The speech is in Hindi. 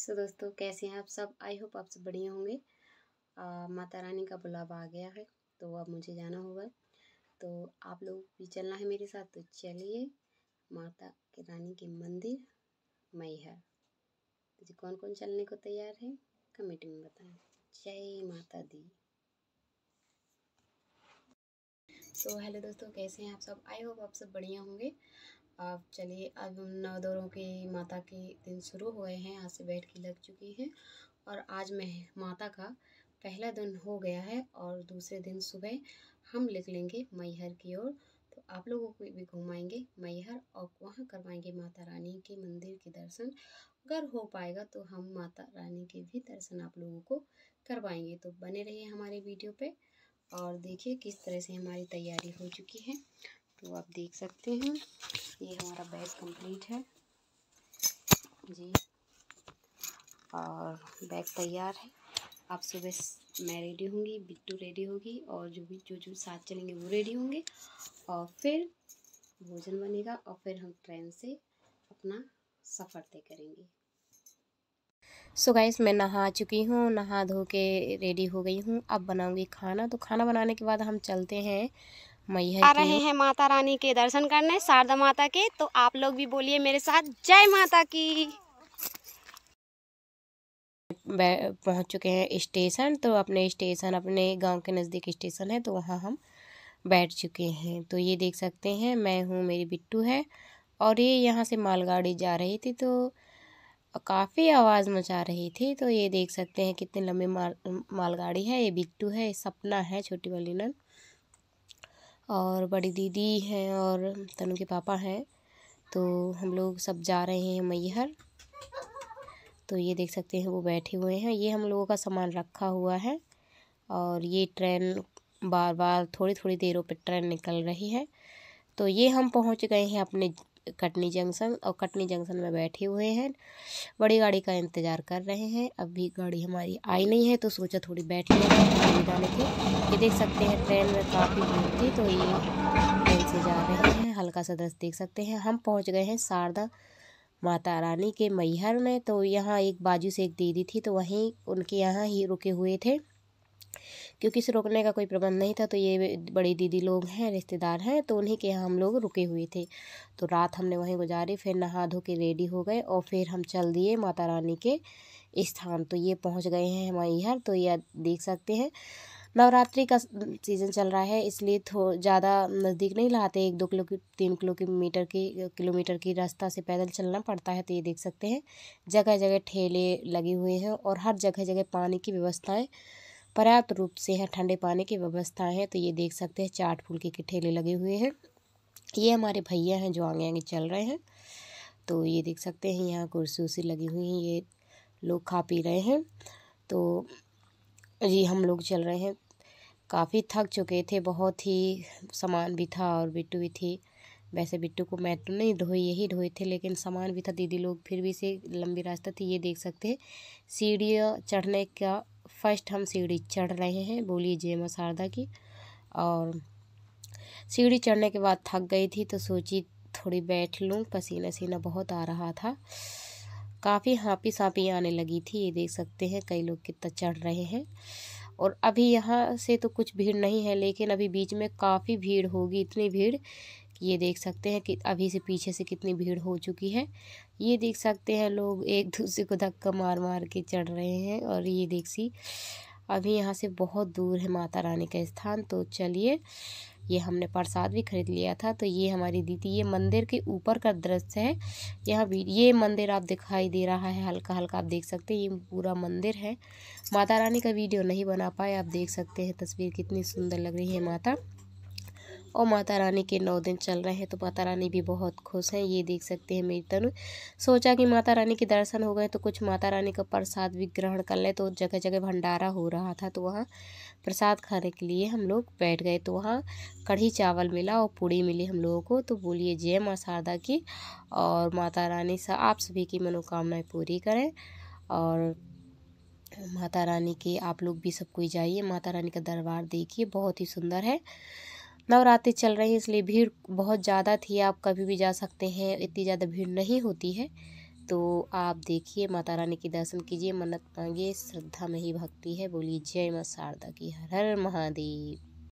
सो so, दोस्तों कैसे हैं आप सब आई होप आप सब बढ़िया होंगे आ, माता रानी का बुलावा आ गया है तो अब मुझे जाना होगा तो आप लोग भी चलना है मेरे साथ तो चलिए माता के रानी के मंदिर मैहर तो कौन कौन चलने को तैयार है कमेंट में बताएं जय माता दी सो so, हेलो दोस्तों कैसे हैं आप सब आई होप आप सब बढ़िया होंगे आप चलिए अब दौरों की माता के दिन शुरू हुए हैं आज से बैठ की लग चुकी है और आज मैं माता का पहला दिन हो गया है और दूसरे दिन सुबह हम निकलेंगे मैहर की ओर तो आप लोगों को भी घुमाएंगे मैहर और वहाँ करवाएंगे माता रानी के मंदिर के दर्शन अगर हो पाएगा तो हम माता रानी के भी दर्शन आप लोगों को करवाएंगे तो बने रहिए हमारे वीडियो पे और देखिए किस तरह से हमारी तैयारी हो चुकी है तो आप देख सकते हैं ये हमारा बैग कंप्लीट है जी और बैग तैयार है आप सुबह मैं रेडी होंगी बिट्टू रेडी होगी और जो भी जो जो साथ चलेंगे वो रेडी होंगे और फिर भोजन बनेगा और फिर हम ट्रेन से अपना सफ़र तय करेंगे सो so गाइस मैं नहा चुकी हूँ नहा धो के रेडी हो गई हूँ अब बनाऊंगी खाना तो खाना बनाने के बाद हम चलते हैं मैया आ रहे हैं माता रानी के दर्शन करने शारदा माता के तो आप लोग भी बोलिए मेरे साथ जय माता की पहुँच चुके हैं स्टेशन तो अपने स्टेशन अपने गांव के नज़दीक स्टेशन है तो वहाँ हम बैठ चुके हैं तो ये देख सकते हैं मैं हूँ मेरी बिट्टू है और ये यहाँ से मालगाड़ी जा रही थी तो काफ़ी आवाज़ मचा रही थी तो ये देख सकते हैं कितनी लंबी माल मालगाड़ी है ये बिट्टू है ये सपना है छोटी वाली नन और बड़ी दीदी हैं और तनु के पापा हैं तो हम लोग सब जा रहे हैं मैहर तो ये देख सकते हैं वो बैठे हुए हैं ये हम लोगों का सामान रखा हुआ है और ये ट्रेन बार बार थोड़ी थोड़ी देरों पर ट्रेन निकल रही है तो ये हम पहुंच गए हैं अपने कटनी जंक्शन और कटनी जंक्शन में बैठे हुए हैं बड़ी गाड़ी का इंतज़ार कर रहे हैं अभी गाड़ी हमारी आई नहीं है तो सोचा थोड़ी बैठ जाने के ये देख सकते हैं ट्रेन में काफ़ी भीड़ थी तो ये ट्रेन से जा रहे हैं हल्का सा दस देख सकते हैं हम पहुँच गए हैं शारदा माता रानी के मैहर में तो यहाँ एक बाजू से एक दीदी थी तो वहीं उनके यहाँ ही रुके हुए थे क्योंकि इसे रोकने का कोई प्रबंध नहीं था तो ये बड़ी दीदी लोग हैं रिश्तेदार हैं तो उन्हीं के यहाँ हम लोग रुके हुए थे तो रात हमने वहीं गुजारी फिर नहा धो के रेडी हो गए और फिर हम चल दिए माता रानी के स्थान तो ये पहुँच गए हैं हमारे यहाँ तो ये देख सकते हैं नवरात्रि का सीज़न चल रहा है इसलिए थो ज़्यादा नज़दीक नहीं लाते एक दो किलो की तीन किलो की मीटर की किलोमीटर की रास्ता से पैदल चलना पड़ता है तो ये देख सकते हैं जगह जगह ठेले लगे हुए हैं और हर जगह जगह पानी की व्यवस्थाएं पर्याप्त रूप से है ठंडे पानी की व्यवस्था है तो ये देख सकते हैं चाट फूल के ठेले लगे हुए हैं ये हमारे भैया हैं जो आगे आगे चल रहे हैं तो ये देख सकते हैं यहाँ कुर्सी उर्सी लगी हुई हैं ये लोग खा पी रहे हैं तो ये हम लोग चल रहे हैं काफ़ी थक चुके थे बहुत ही सामान भी था और बिट्टू भी थी वैसे बिट्टू को मैं तो नहीं ढोई यही ढोए थे लेकिन सामान भी था दीदी लोग फिर भी से लंबी रास्ता थी ये देख सकते हैं सीढ़ियाँ चढ़ने का फर्स्ट हम सीढ़ी चढ़ रहे हैं बोलिए जय माँ शारदा की और सीढ़ी चढ़ने के बाद थक गई थी तो सोची थोड़ी बैठ लूँ पसीना सीना बहुत आ रहा था काफ़ी हाँपी सांपी आने लगी थी ये देख सकते हैं कई लोग कितना चढ़ रहे हैं और अभी यहाँ से तो कुछ भीड़ नहीं है लेकिन अभी बीच में काफ़ी भीड़ होगी इतनी भीड़ ये देख सकते हैं कि अभी से पीछे से कितनी भीड़ हो चुकी है ये देख सकते हैं लोग एक दूसरे को धक्का मार मार के चढ़ रहे हैं और ये देख सी अभी यहाँ से बहुत दूर है माता रानी का स्थान तो चलिए ये हमने प्रसाद भी खरीद लिया था तो ये हमारी दीदी ये मंदिर के ऊपर का दृश्य है यहाँ भी ये मंदिर आप दिखाई दे रहा है हल्का हल्का आप देख सकते हैं ये पूरा मंदिर है माता रानी का वीडियो नहीं बना पाए आप देख सकते हैं तस्वीर कितनी सुंदर लग रही है माता और माता रानी के नौ दिन चल रहे हैं तो माता रानी भी बहुत खुश हैं ये देख सकते हैं मेरी तनु सोचा कि माता रानी के दर्शन हो गए तो कुछ माता रानी का प्रसाद भी ग्रहण कर ले तो जगह जगह भंडारा हो रहा था तो वहाँ प्रसाद खाने के लिए हम लोग बैठ गए तो वहाँ कढ़ी चावल मिला और पूड़ी मिली हम लोगों को तो बोलिए जय माँ शारदा की और माता रानी सा आप सभी की मनोकामनाएँ पूरी करें और माता रानी के आप लोग भी सब कोई जाइए माता रानी का दरबार देखिए बहुत ही सुंदर है नवरात्रि चल रही है इसलिए भीड़ बहुत ज़्यादा थी आप कभी भी जा सकते हैं इतनी ज़्यादा भीड़ नहीं होती है तो आप देखिए माता रानी के दर्शन कीजिए मन्नत मांगिए श्रद्धा में ही भक्ति है बोलिए जय माँ शारदा की हर हर महादेव